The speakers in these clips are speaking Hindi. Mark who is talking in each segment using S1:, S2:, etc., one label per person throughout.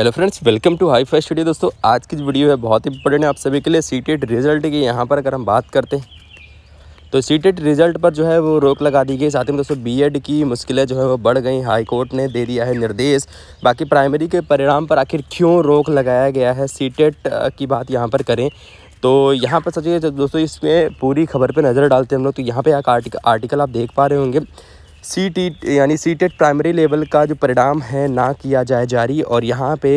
S1: hello friends welcome to High Five Studio दोस्तों आज की वीडियो है बहुत इंपॉर्टेंट है आप सभी के लिए सी टेट रिजल्ट की यहाँ पर अगर हम बात करते हैं तो सी टेट रिजल्ट पर जो है वो रोक लगा दी गई साथ में दोस्तों बीएड की मुश्किलें जो है वो बढ़ गई हाई कोर्ट ने दे दिया है निर्देश बाकी प्राइमरी के परिणाम पर आखिर क्यों रोक लगाया गया है सी टेट e की बात यहाँ पर करें तो यहाँ पर सचिए दोस्तों इसमें पूरी खबर पर नज़र डालते हैं हम लोग तो यहाँ पर एक आर्टिकल आप देख पा रहे होंगे सी टी यानी सीटेट प्राइमरी लेवल का जो परिणाम है ना किया जाए जारी और यहाँ पे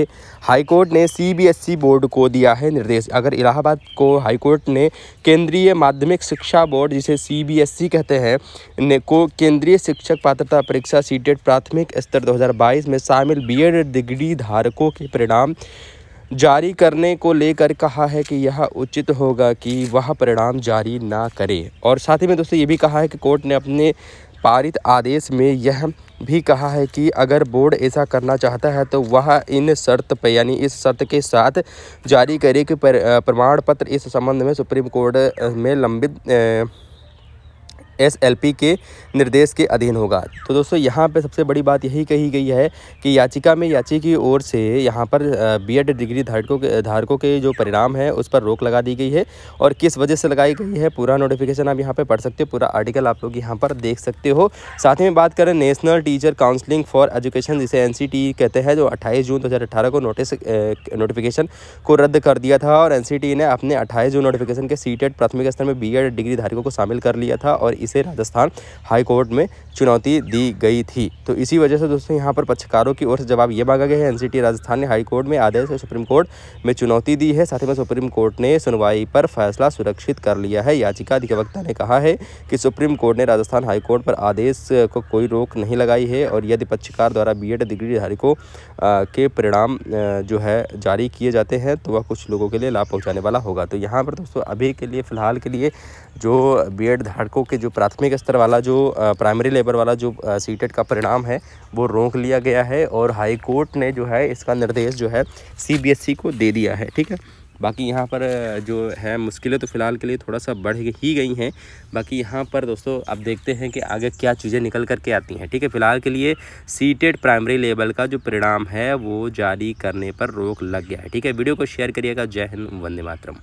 S1: हाईकोर्ट ने सीबीएसई बोर्ड e को दिया है निर्देश अगर इलाहाबाद को हाईकोर्ट ने केंद्रीय माध्यमिक शिक्षा बोर्ड जिसे सीबीएसई e कहते हैं ने को केंद्रीय शिक्षक पात्रता परीक्षा सीटेट e प्राथमिक स्तर 2022 में शामिल बीएड डिग्री धारकों के परिणाम जारी करने को लेकर कहा है कि यह उचित होगा कि वह परिणाम जारी ना करे और साथ ही में दोस्तों ये भी कहा है कि कोर्ट ने अपने पारित आदेश में यह भी कहा है कि अगर बोर्ड ऐसा करना चाहता है तो वह इन शर्त पर यानी इस शर्त के साथ जारी करे कि प्रमाण पत्र इस संबंध में सुप्रीम कोर्ट में लंबित एसएलपी के निर्देश के अधीन होगा तो दोस्तों यहाँ पर सबसे बड़ी बात यही कही गई है कि याचिका में याची की ओर से यहाँ पर बीएड डिग्री धारकों के धारकों के जो परिणाम है उस पर रोक लगा दी गई है और किस वजह से लगाई गई है पूरा नोटिफिकेशन आप यहाँ पर पढ़ सकते हो पूरा आर्टिकल आप लोग यहाँ पर देख सकते हो साथ ही में बात करें National Teacher Counselling for Education जिसे एन कहते हैं जो अट्ठाईस जून दो को नोटिस नोटिफिकेशन को रद्द कर दिया था और एन ने अपने अट्ठाईस जून नोटिफिकेशन के सीटेड प्राथमिक स्तर में बी डिग्री धारकों को शामिल कर लिया था और इस से राजस्थान हाईकोर्ट में चुनौती दी गई थी तो इसी वजह से दोस्तों यहाँ पर पक्षकारों की ओर से जवाब ये मांगा गया है एनसीटी राजस्थान ने हाईकोर्ट में आदेश सुप्रीम कोर्ट में चुनौती दी है साथ ही में सुप्रीम कोर्ट ने सुनवाई पर फैसला सुरक्षित कर लिया है याचिका अधिवक्ता ने कहा है कि सुप्रीम कोर्ट ने राजस्थान हाईकोर्ट पर आदेश को कोई रोक नहीं लगाई है और यदि पक्षकार द्वारा बी डिग्रीधारकों के परिणाम जो है जारी किए जाते हैं तो वह कुछ लोगों के लिए लाभ पहुँचाने वाला होगा तो यहाँ पर दोस्तों अभी के लिए फ़िलहाल के लिए जो बी धारकों के जो प्राथमिक स्तर वाला जो प्राइमरी लेवल वाला जो सीटेट का परिणाम है वो रोक लिया गया है और हाई कोर्ट ने जो है इसका निर्देश जो है सीबीएसई e को दे दिया है ठीक है बाकी यहाँ पर जो है मुश्किलें तो फ़िलहाल के लिए थोड़ा सा बढ़ ही गई हैं बाकी यहाँ पर दोस्तों अब देखते हैं कि आगे क्या चीज़ें निकल कर के आती हैं ठीक है फ़िलहाल के लिए सीटेड प्राइमरी लेवल का जो परिणाम है वो जारी करने पर रोक लग गया है ठीक है वीडियो को शेयर करिएगा जय हिंद वंदे मातरम